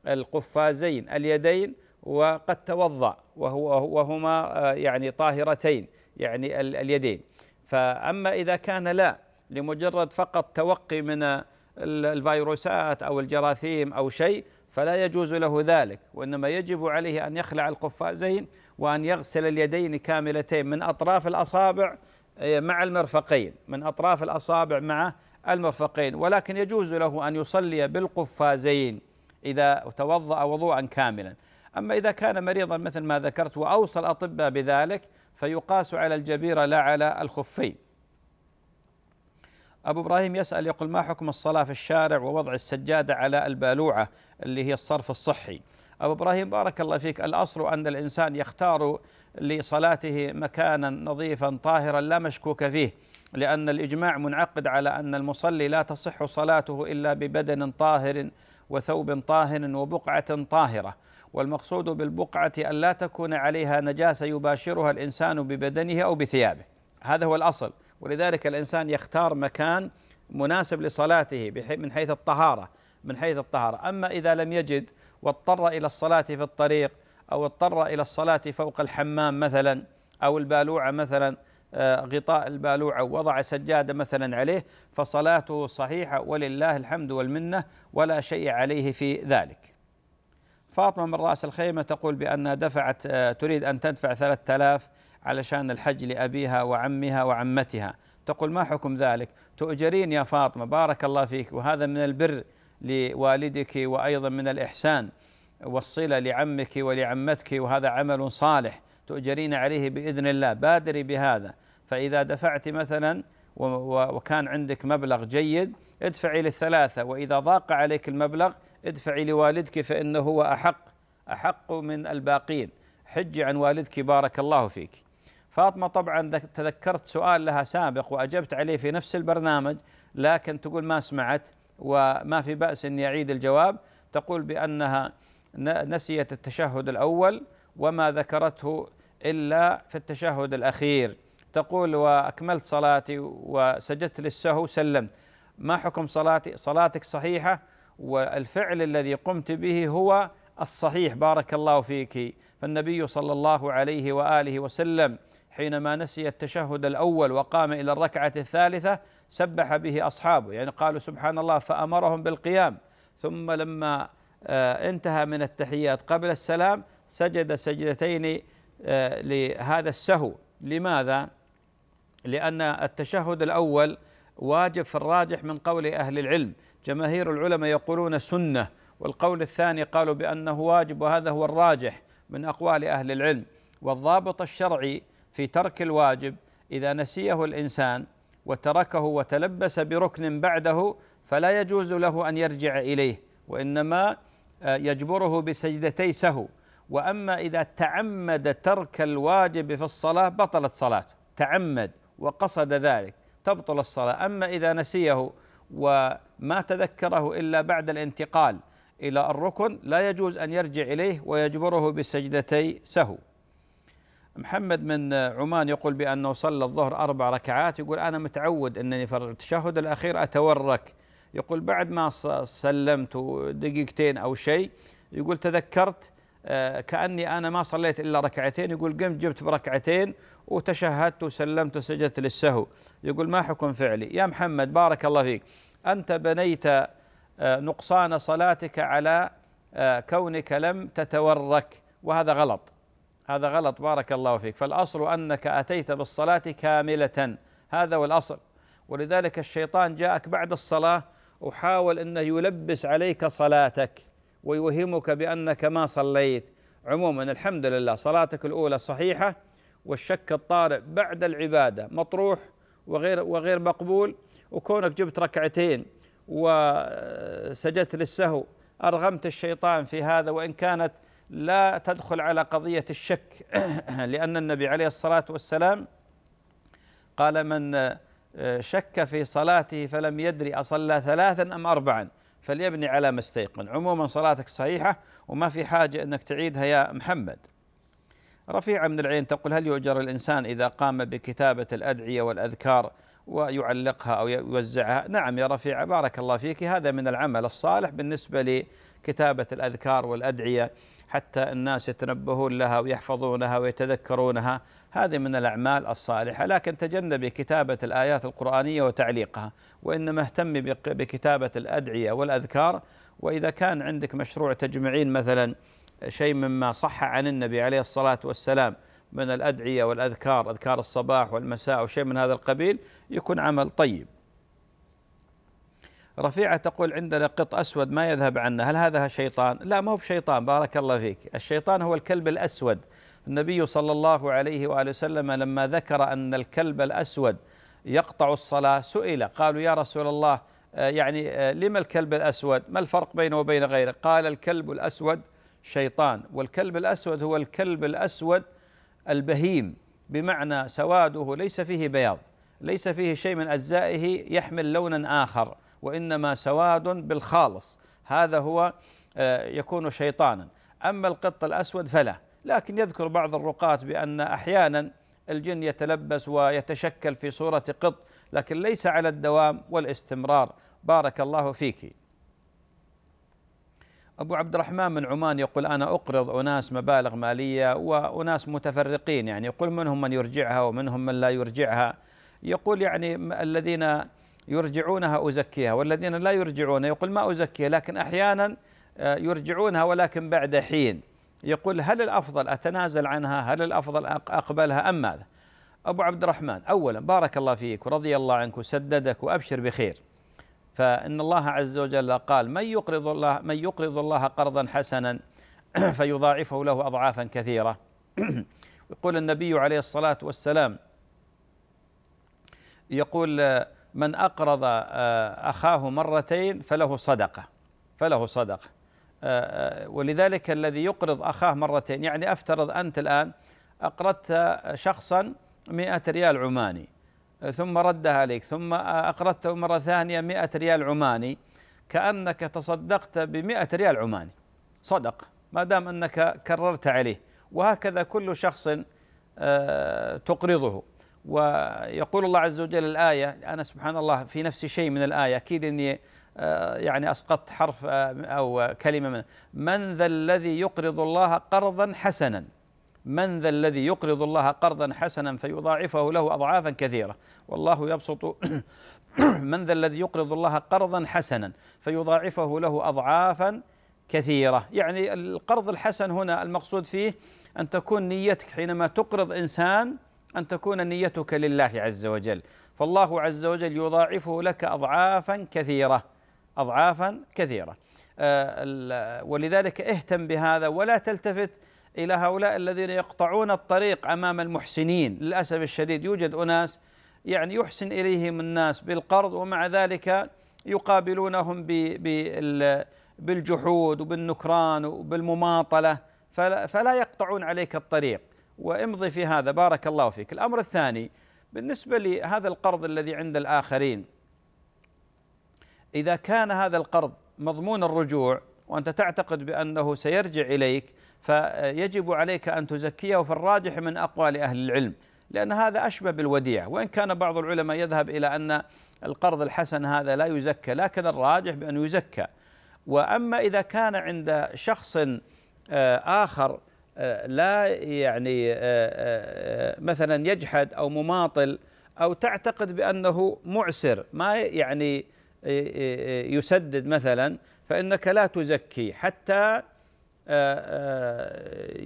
القفازين اليدين وقد توضأ وهو وهما آه، يعني طاهرتين يعني اليدين فأما إذا كان لا لمجرد فقط توقي من الفيروسات أو الجراثيم أو شيء فلا يجوز له ذلك وإنما يجب عليه أن يخلع القفازين وأن يغسل اليدين كاملتين من أطراف الأصابع آه، مع المرفقين من أطراف الأصابع مع المرفقين ولكن يجوز له أن يصلي بالقفازين إذا توضأ وضوءا كاملا أما إذا كان مريضا مثل ما ذكرت وأوصى الأطباء بذلك فيقاس على الجبيرة لا على الخفين أبو إبراهيم يسأل يقول ما حكم الصلاة في الشارع ووضع السجادة على البالوعة اللي هي الصرف الصحي أبو إبراهيم بارك الله فيك الأصل أن الإنسان يختار لصلاته مكانا نظيفا طاهرا لا مشكوك فيه لأن الإجماع منعقد على أن المصلي لا تصح صلاته إلا ببدن طاهر وثوب طاهر وبقعة طاهرة والمقصود بالبقعة أن لا تكون عليها نجاسة يباشرها الإنسان ببدنه أو بثيابه هذا هو الأصل ولذلك الإنسان يختار مكان مناسب لصلاته من حيث الطهارة من حيث الطهارة أما إذا لم يجد واضطر إلى الصلاة في الطريق أو اضطر إلى الصلاة فوق الحمام مثلا أو البالوعة مثلا آه، غطاء البالوعة ووضع سجادة مثلا عليه فصلاته صحيحة ولله الحمد والمنة ولا شيء عليه في ذلك فاطمة من رأس الخيمة تقول بأنها دفعت آه، تريد أن تدفع ثلاثة آلاف علشان الحج لأبيها وعمها وعمتها تقول ما حكم ذلك تؤجرين يا فاطمة بارك الله فيك وهذا من البر لوالدك وأيضا من الإحسان والصلة لعمك ولعمتك وهذا عمل صالح تؤجرين عليه بإذن الله بادري بهذا فإذا دفعت مثلا وكان عندك مبلغ جيد ادفعي للثلاثة وإذا ضاق عليك المبلغ ادفعي لوالدك فإنه هو أحق أحق من الباقين حج عن والدك بارك الله فيك فاطمة طبعا تذكرت سؤال لها سابق وأجبت عليه في نفس البرنامج لكن تقول ما سمعت وما في بأس أن يعيد الجواب تقول بأنها نسيت التشهد الأول وما ذكرته إلا في التشهد الأخير تقول وأكملت صلاتي وسجدت للسهو سلمت ما حكم صلاتي صلاتك صحيحة والفعل الذي قمت به هو الصحيح بارك الله فيك فالنبي صلى الله عليه وآله وسلم حينما نسي التشهد الأول وقام إلى الركعة الثالثة سبح به أصحابه يعني قالوا سبحان الله فأمرهم بالقيام ثم لما آه، انتهى من التحيات قبل السلام سجد سجدتين آه، لهذا السهو لماذا؟ لأن التشهد الأول واجب في الراجح من قول أهل العلم جماهير العلماء يقولون سنة والقول الثاني قالوا بأنه واجب وهذا هو الراجح من أقوال أهل العلم والضابط الشرعي في ترك الواجب إذا نسيه الإنسان وتركه وتلبس بركن بعده فلا يجوز له أن يرجع إليه وإنما آه، يجبره بسجدتي سهو وأما إذا تعمد ترك الواجب في الصلاة بطلت صلاته تعمد وقصد ذلك تبطل الصلاة أما إذا نسيه وما تذكره إلا بعد الانتقال إلى الركن لا يجوز أن يرجع إليه ويجبره بسجدتي سهو محمد من عمان يقول بأنه صلى الظهر أربع ركعات يقول أنا متعود أنني في التشهد الأخير أتورك يقول بعد ما سلمت دقيقتين أو شيء يقول تذكرت آه، كأني أنا ما صليت إلا ركعتين يقول قمت جبت بركعتين وتشهدت وسلمت وسجدت للسهو يقول ما حكم فعلي يا محمد بارك الله فيك أنت بنيت آه، نقصان صلاتك على آه، كونك لم تتورك وهذا غلط هذا غلط بارك الله فيك فالأصل أنك أتيت بالصلاة كاملة هذا هو الأصل ولذلك الشيطان جاءك بعد الصلاة وحاول أنه يلبس عليك صلاتك ويوهمك بأنك ما صليت عموما الحمد لله صلاتك الأولى صحيحة والشك الطارئ بعد العبادة مطروح وغير وغير مقبول وكونك جبت ركعتين وسجدت للسهو أرغمت الشيطان في هذا وإن كانت لا تدخل على قضية الشك لأن النبي عليه الصلاة والسلام قال من شك في صلاته فلم يدري أصلى ثلاثا أم أربعا فليبني على ما استيقن عموما صلاتك صحيحة وما في حاجة أنك تعيدها يا محمد رفيعة من العين تقول هل يؤجر الإنسان إذا قام بكتابة الأدعية والأذكار ويعلقها أو يوزعها نعم يا رفيعة بارك الله فيك هذا من العمل الصالح بالنسبة كتابة الأذكار والأدعية حتى الناس يتنبهون لها ويحفظونها ويتذكرونها هذه من الأعمال الصالحة لكن تجنبي كتابة الآيات القرآنية وتعليقها وإنما اهتمي بكتابة الأدعية والأذكار وإذا كان عندك مشروع تجمعين مثلا شيء مما صح عن النبي عليه الصلاة والسلام من الأدعية والأذكار أذكار الصباح والمساء وشيء من هذا القبيل يكون عمل طيب رفيعة تقول عندنا قط أسود ما يذهب عنا هل هذا شيطان؟ لا ما هو بشيطان بارك الله فيك الشيطان هو الكلب الأسود النبي صلى الله عليه وآله وسلم لما ذكر أن الكلب الأسود يقطع الصلاة سئل قالوا يا رسول الله آه، يعني آه، لما الكلب الأسود ما الفرق بينه وبين غيره قال الكلب الأسود شيطان والكلب الأسود هو الكلب الأسود البهيم بمعنى سواده ليس فيه بياض ليس فيه شيء من أجزائه يحمل لونا آخر وإنما سواد بالخالص هذا هو آه، يكون شيطانا أما القط الأسود فلا لكن يذكر بعض الرقاة بأن أحيانا الجن يتلبس ويتشكل في صورة قط لكن ليس على الدوام والاستمرار بارك الله فيك أبو عبد الرحمن من عمان يقول أنا أقرض أناس مبالغ مالية وأناس متفرقين يعني يقول منهم من يرجعها ومنهم من لا يرجعها يقول يعني الذين يرجعونها أزكيها والذين لا يرجعون يقول ما أزكيها لكن أحيانا آه، يرجعونها ولكن بعد حين يقول هل الأفضل أتنازل عنها هل الأفضل أقبلها أم ماذا أبو عبد الرحمن أولا بارك الله فيك ورضي الله عنك وسددك وأبشر بخير فإن الله عز وجل قال من يقرض الله من يقرض الله قرضا حسنا فيضاعفه له أضعافا كثيرة يقول النبي عليه الصلاة والسلام يقول من أقرض آه، أخاه مرتين فله صدقة فله صدقة آه، آه، ولذلك الذي يقرض أخاه مرتين يعني أفترض أنت الآن أقرضت شخصا مئة ريال عماني ثم ردها عليك ثم أقرضته مرة ثانية مئة ريال عماني كأنك تصدقت بمئة ريال عماني صدق ما دام أنك كررت عليه وهكذا كل شخص تقرضه ويقول الله عز وجل الآية أنا سبحان الله في نفسي شيء من الآية أكيد أني آه، يعني أسقطت حرف آه، أو كلمة من من ذا الذي يقرض الله قرضا حسنا من ذا الذي يقرض الله قرضا حسنا فيضاعفه له أضعافا كثيرة والله يبسط من ذا الذي يقرض الله قرضا حسنا فيضاعفه له أضعافا كثيرة يعني القرض الحسن هنا المقصود فيه أن تكون نيتك حينما تقرض إنسان أن تكون نيتك لله عز وجل فالله عز وجل يضاعفه لك أضعافا كثيرة أضعافا كثيرة آه، ولذلك اهتم بهذا ولا تلتفت إلى هؤلاء الذين يقطعون الطريق أمام المحسنين للأسف الشديد يوجد أناس يعني يحسن إليهم الناس بالقرض ومع ذلك يقابلونهم بالجحود وبالنكران وبالمماطلة فلا يقطعون عليك الطريق وامضي في هذا بارك الله فيك الأمر الثاني بالنسبة لهذا القرض الذي عند الآخرين إذا كان هذا القرض مضمون الرجوع وأنت تعتقد بأنه سيرجع إليك فيجب عليك أن تزكيه في الراجح من أقوال أهل العلم لأن هذا أشبه بالوديعة وإن كان بعض العلماء يذهب إلى أن القرض الحسن هذا لا يزكى لكن الراجح بأن يزكى وأما إذا كان عند شخص آه، آخر لا يعني آه، آه، آه، مثلا يجحد أو مماطل أو تعتقد بأنه معسر ما يعني يسدد مثلا فإنك لا تزكي حتى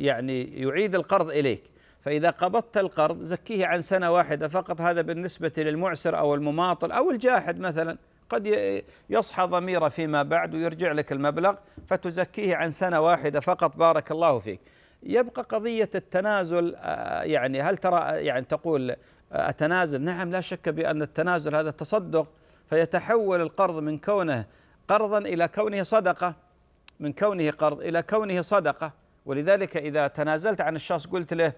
يعني يعيد القرض إليك فإذا قبضت القرض زكيه عن سنة واحدة فقط هذا بالنسبة للمعسر أو المماطل أو الجاحد مثلا قد يصحى ضميره فيما بعد ويرجع لك المبلغ فتزكيه عن سنة واحدة فقط بارك الله فيك يبقى قضية التنازل آه، يعني هل ترى يعني تقول آه، أتنازل نعم لا شك بأن التنازل هذا تصدق فيتحول القرض من كونه قرضا إلى كونه صدقة من كونه قرض إلى كونه صدقة ولذلك إذا تنازلت عن الشخص قلت له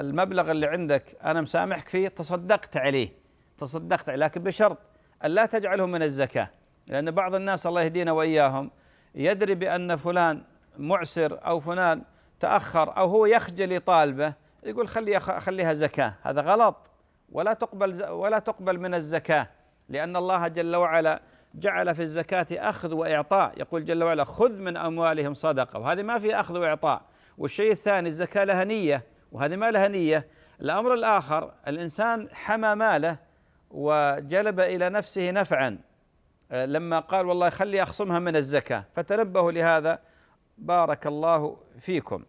المبلغ اللي عندك أنا مسامحك فيه تصدقت عليه تصدقت عليه لكن بشرط أن لا تجعله من الزكاة لأن بعض الناس الله يهدينا وإياهم يدري بأن فلان معسر أو فلان تأخر أو هو يخجل يطالبه يقول خلي خليها زكاة هذا غلط ولا تقبل ولا تقبل من الزكاة لأن الله جل وعلا جعل في الزكاة أخذ وإعطاء يقول جل وعلا خذ من أموالهم صدقة وهذه ما في أخذ وإعطاء والشيء الثاني الزكاة لها نية وهذه ما لها نية الأمر الآخر الإنسان حمى ماله وجلب إلى نفسه نفعا آه، لما قال والله خلي أخصمها من الزكاة فتنبهوا لهذا بارك الله فيكم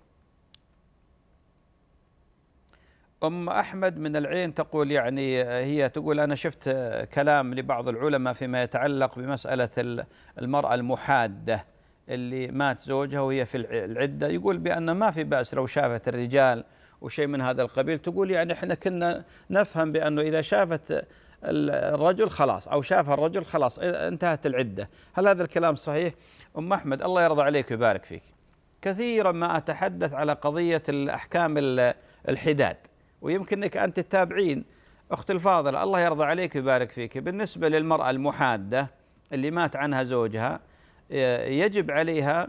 أم أحمد من العين تقول يعني هي تقول أنا شفت كلام لبعض العلماء فيما يتعلق بمسألة المرأة المحادة اللي مات زوجها وهي في العدة يقول بأن ما في بأس لو شافت الرجال وشيء من هذا القبيل تقول يعني احنا كنا نفهم بأنه إذا شافت الرجل خلاص أو شافها الرجل خلاص انتهت العدة هل هذا الكلام صحيح؟ أم أحمد الله يرضى عليك ويبارك فيك كثيرا ما أتحدث على قضية الأحكام الحداد ويمكنك أن تتابعين أخت الفاضلة الله يرضى عليك ويبارك فيك بالنسبة للمرأة المحادة اللي مات عنها زوجها يجب عليها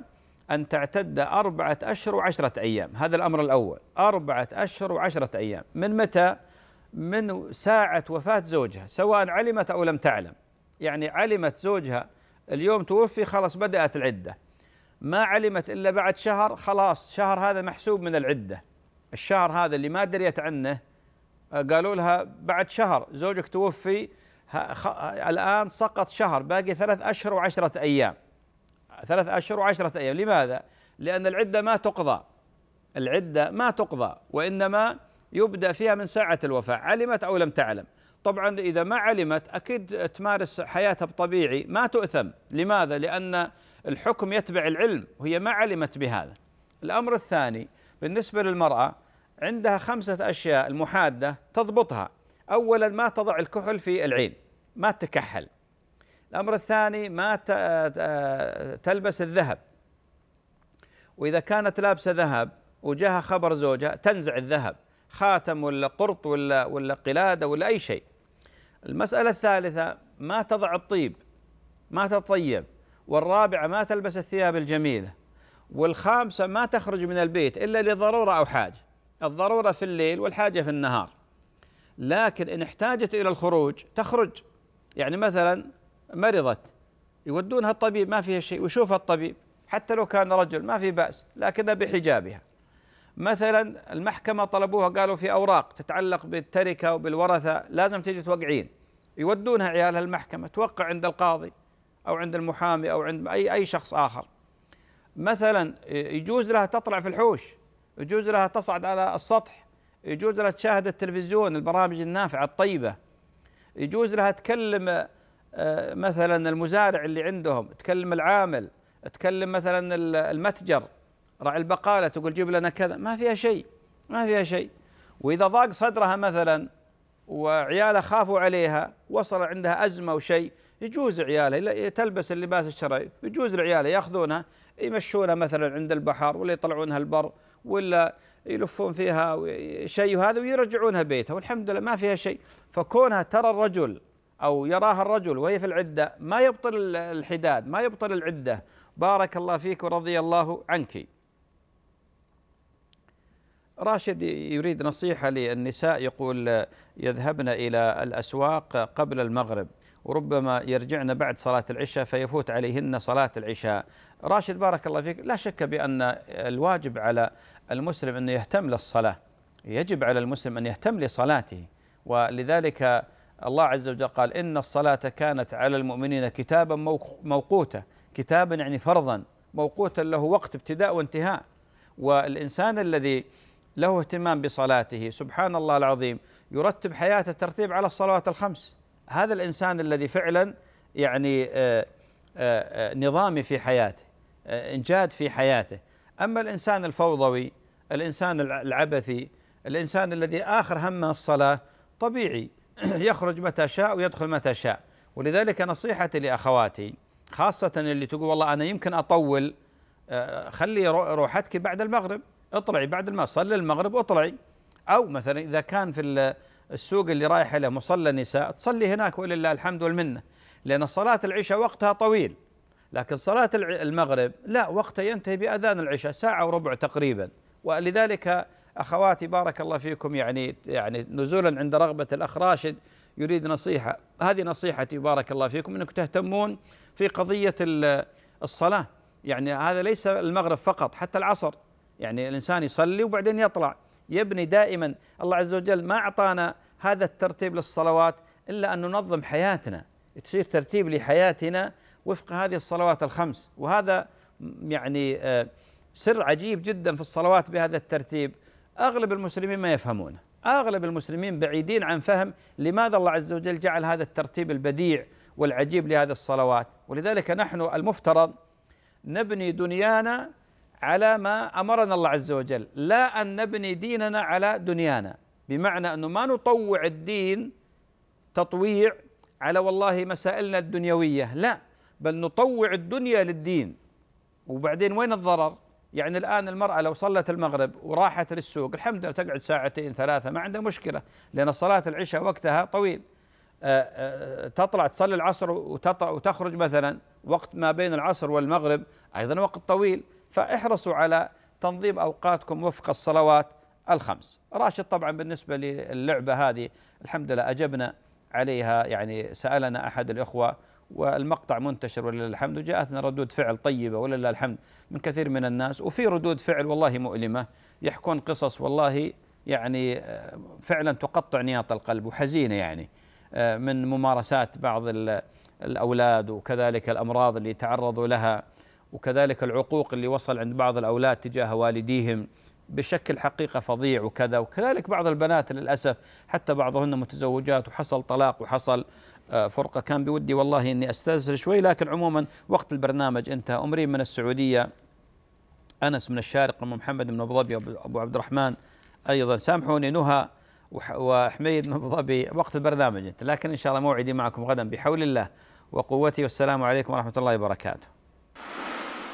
أن تعتد أربعة أشهر وعشرة أيام هذا الأمر الأول أربعة أشهر وعشرة أيام من متى؟ من ساعة وفاة زوجها سواء علمت أو لم تعلم يعني علمت زوجها اليوم توفي خلاص بدأت العدة ما علمت إلا بعد شهر خلاص شهر هذا محسوب من العدة الشهر هذا اللي ما دريت عنه آه، قالوا لها بعد شهر زوجك توفي الآن سقط شهر باقي ثلاث أشهر وعشرة أيام ثلاث أشهر وعشرة أيام لماذا؟ لأن العدة ما تقضى العدة ما تقضى وإنما يبدأ فيها من ساعة الوفاة علمت أو لم تعلم طبعا إذا ما علمت أكيد تمارس حياتها بطبيعي ما تؤثم لماذا؟ لأن الحكم يتبع العلم وهي ما علمت بهذا الأمر الثاني بالنسبة للمرأة عندها خمسة أشياء المحادة تضبطها أولا ما تضع الكحل في العين ما تكحل الأمر الثاني ما تلبس الذهب وإذا كانت لابسة ذهب وجاها خبر زوجها تنزع الذهب خاتم ولا قرط ولا ولا قلاده ولا اي شيء. المساله الثالثه ما تضع الطيب ما تطيب والرابعه ما تلبس الثياب الجميله والخامسه ما تخرج من البيت الا لضروره او حاجه. الضروره في الليل والحاجه في النهار. لكن ان احتاجت الى الخروج تخرج يعني مثلا مرضت يودونها الطبيب ما فيها شيء ويشوفها الطبيب حتى لو كان رجل ما في بأس لكنها بحجابها مثلا المحكمة طلبوها قالوا في أوراق تتعلق بالتركة وبالورثة لازم تجي توقعين يودونها عيالها المحكمة توقع عند القاضي أو عند المحامي أو عند أي أي شخص آخر مثلا يجوز لها تطلع في الحوش يجوز لها تصعد على السطح يجوز لها تشاهد التلفزيون البرامج النافعة الطيبة يجوز لها تكلم آه، مثلا المزارع اللي عندهم تكلم العامل تكلم مثلا المتجر راعي البقاله تقول جيب لنا كذا ما فيها شيء ما فيها شيء واذا ضاق صدرها مثلا وعيالها خافوا عليها وصل عندها ازمه وشيء يجوز عيالها تلبس اللباس الشرعي يجوز العيالة ياخذونها يمشونها مثلا عند البحر ولا يطلعونها البر ولا يلفون فيها شيء وهذا ويرجعونها بيتها والحمد لله ما فيها شيء فكونها ترى الرجل او يراها الرجل وهي في العده ما يبطل الحداد ما يبطل العده بارك الله فيك ورضي الله عنك راشد يريد نصيحة للنساء يقول يذهبن إلى الأسواق قبل المغرب وربما يرجعن بعد صلاة العشاء فيفوت عليهن صلاة العشاء راشد بارك الله فيك لا شك بأن الواجب على المسلم أنه يهتم للصلاة يجب على المسلم أن يهتم لصلاته ولذلك الله عز وجل قال إن الصلاة كانت على المؤمنين كتابا موقوتا كتابا يعني فرضا موقوتا له وقت ابتداء وانتهاء والإنسان الذي له اهتمام بصلاته سبحان الله العظيم يرتب حياته ترتيب على الصلوات الخمس هذا الانسان الذي فعلا يعني آه، آه، آه، نظامي في حياته انجاد في حياته اما الانسان الفوضوي الانسان العبثي الانسان الذي اخر همه الصلاه طبيعي يخرج متى شاء ويدخل متى شاء ولذلك نصيحتي لاخواتي خاصه اللي تقول والله انا يمكن اطول خلي روحتك بعد المغرب اطلعي بعد ما صلي المغرب اطلعي او مثلا اذا كان في السوق اللي رايحه له مصلى النساء تصلي هناك ولله الحمد والمنه لان صلاه العشاء وقتها طويل لكن صلاه المغرب لا وقتها ينتهي باذان العشاء ساعه وربع تقريبا ولذلك اخواتي بارك الله فيكم يعني يعني نزولا عند رغبه الاخ راشد يريد نصيحه هذه نصيحتي بارك الله فيكم انكم تهتمون في قضيه الصلاه يعني هذا ليس المغرب فقط حتى العصر يعني الانسان يصلي وبعدين يطلع يبني دائما الله عز وجل ما اعطانا هذا الترتيب للصلوات الا ان ننظم حياتنا تصير ترتيب لحياتنا وفق هذه الصلوات الخمس وهذا يعني آه، سر عجيب جدا في الصلوات بهذا الترتيب اغلب المسلمين ما يفهمونه اغلب المسلمين بعيدين عن فهم لماذا الله عز وجل جعل هذا الترتيب البديع والعجيب لهذه الصلوات ولذلك نحن المفترض نبني دنيانا على ما امرنا الله عز وجل، لا ان نبني ديننا على دنيانا، بمعنى انه ما نطوع الدين تطويع على والله مسائلنا الدنيويه، لا، بل نطوع الدنيا للدين. وبعدين وين الضرر؟ يعني الان المراه لو صلت المغرب وراحت للسوق الحمد لله تقعد ساعتين ثلاثه ما عندها مشكله، لان صلاه العشاء وقتها طويل. آه، آه، تطلع تصلي العصر وتخرج مثلا وقت ما بين العصر والمغرب ايضا وقت طويل فاحرصوا على تنظيم اوقاتكم وفق الصلوات الخمس راشد طبعا بالنسبه للعبه هذه الحمد لله اجبنا عليها يعني سالنا احد الاخوه والمقطع منتشر ولله الحمد وجاءتنا ردود فعل طيبه ولله الحمد من كثير من الناس وفي ردود فعل والله مؤلمه يحكون قصص والله يعني آه، فعلا تقطع نياط القلب وحزينه يعني آه، من ممارسات بعض الاولاد وكذلك الامراض اللي تعرضوا لها وكذلك العقوق اللي وصل عند بعض الأولاد تجاه والديهم بشكل حقيقة فظيع وكذا وكذلك بعض البنات للأسف حتى بعضهن متزوجات وحصل طلاق وحصل آه، فرقة كان بودي والله أني أستأذن شوي لكن عموما وقت البرنامج انتهى أمري من السعودية أنس من الشارقة محمد من أبو ظبي أبو عبد الرحمن أيضا سامحوني نهى وحميد من أبو ظبي وقت البرنامج لكن إن شاء الله موعدي معكم غدا بحول الله وقوتي والسلام عليكم ورحمة الله وبركاته